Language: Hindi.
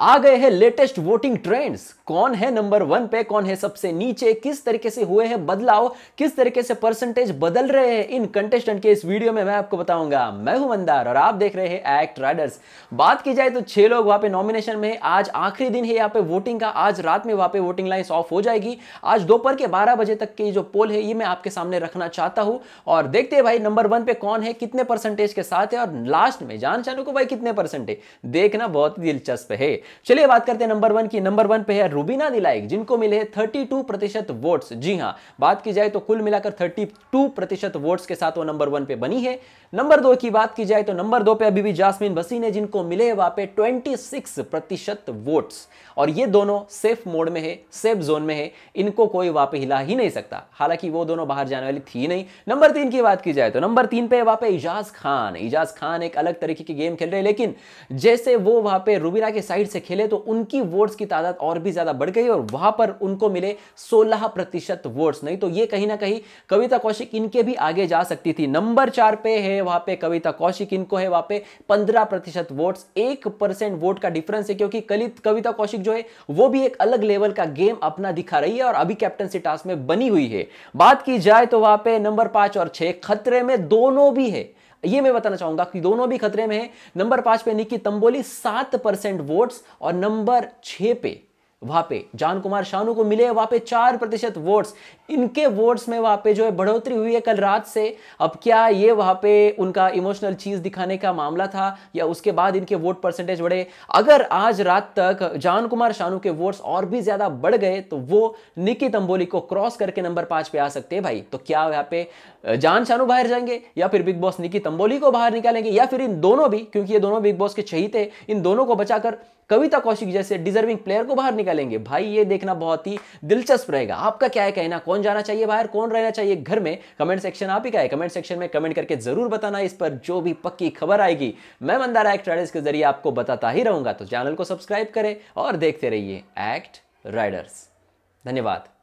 आ गए हैं लेटेस्ट वोटिंग ट्रेंड्स कौन है नंबर वन पे कौन है सबसे नीचे किस तरीके से हुए हैं बदलाव किस तरीके से परसेंटेज बदल रहे हैं इन कंटेस्टेंट के इस वीडियो में मैं आपको बताऊंगा मैं हूं मंदार और आप देख रहे हैं एक्ट राइडर्स बात की जाए तो छह लोग वहां पे नॉमिनेशन में आज आखिरी दिन है यहाँ पे वोटिंग का आज रात में वहां पे वोटिंग लाइन ऑफ हो जाएगी आज दोपहर के बारह बजे तक की जो पोल है ये मैं आपके सामने रखना चाहता हूं और देखते हैं भाई नंबर वन पे कौन है कितने परसेंटेज के साथ है और लास्ट में जान चाहू को भाई कितने परसेंटेज देखना बहुत दिलचस्प है चलिए बात करते हैं नंबर वन की नंबर वन पे है रूबीना दिलाइक जिनको मिले थर्टी टू प्रतिशत वोट्स जी हाँ बात की जाए तो कुल मिलाकर थर्टी टू प्रतिशत वोट्स के साथ वो नंबर वन पे बनी है नंबर दो की बात की जाए तो नंबर दो पे अभी भी जासमिन भसीन है जिनको मिले वहां पे ट्वेंटी सिक्स प्रतिशत वोट्स और ये दोनों सेफ मोड में है सेफ जोन में है इनको कोई वहां पे हिला ही नहीं सकता हालांकि वो दोनों बाहर जाने वाली थी नहीं नंबर तीन की बात की जाए तो नंबर तीन पे वहां पे इजाज खान इजाज खान एक अलग तरीके की गेम खेल रहे लेकिन जैसे वो वहां पे रुबीना के साइड से खेले तो उनकी वोट्स की तादाद और भी ज्यादा ज़्यादा बढ़ गई और वहां पर उनको मिले सोलह प्रतिशत वोट्स नहीं तो ये कहीं ना कहीं कविता कौशिक इनके भी आगे जा सकती थी नंबर चार पे है वहां पे कविता कौशिक इनको है वहां पे पंद्रह प्रतिशत वोट एक परसेंट वोट का डिफरेंस है क्योंकि कलित कविता कौशिक जो है वो भी एक अलग लेवल का गेम अपना दिखा रही है और अभी कैप्टनसी टास्क में बनी हुई है बात की जाए तो वहां पर नंबर पांच और छह खतरे में दोनों भी है ये मैं बताना चाहूंगा कि दोनों भी खतरे में है नंबर पांच पे निकी तंबोली सात परसेंट वोट्स और नंबर छह पे वहां पे जान कुमार शानू को मिले वहां पे चार प्रतिशत वोट्स इनके वोट्स में वहां पे जो है बढ़ोतरी हुई है कल रात से अब क्या ये वहां पे उनका इमोशनल चीज़ दिखाने का मामला था या उसके बाद इनके वोट परसेंटेज बढ़े अगर आज रात तक जान कुमार शानू के वोट्स और भी ज़्यादा बढ़ गए तो वो निकी तंबोली को क्रॉस करके नंबर पांच पे आ सकते हैं भाई तो क्या यहाँ पे जान शानू बाहर जाएंगे या फिर बिग बॉस निकी तंबोली को बाहर निकालेंगे या फिर इन दोनों भी क्योंकि ये दोनों बिग बॉस के चाहिए इन दोनों को बचाकर कविता कौशिक जैसे डिजर्विंग प्लेयर को बाहर निकालेंगे भाई ये देखना बहुत ही दिलचस्प रहेगा आपका क्या है कहना कौन जाना चाहिए बाहर कौन रहना चाहिए घर में कमेंट सेक्शन आप ही का है कमेंट सेक्शन में कमेंट करके जरूर बताना इस पर जो भी पक्की खबर आएगी मैं मंदारा एक्ट राइडर्स के जरिए आपको बताता ही रहूंगा तो चैनल को सब्सक्राइब करें और देखते रहिए एक्ट राइडर्स धन्यवाद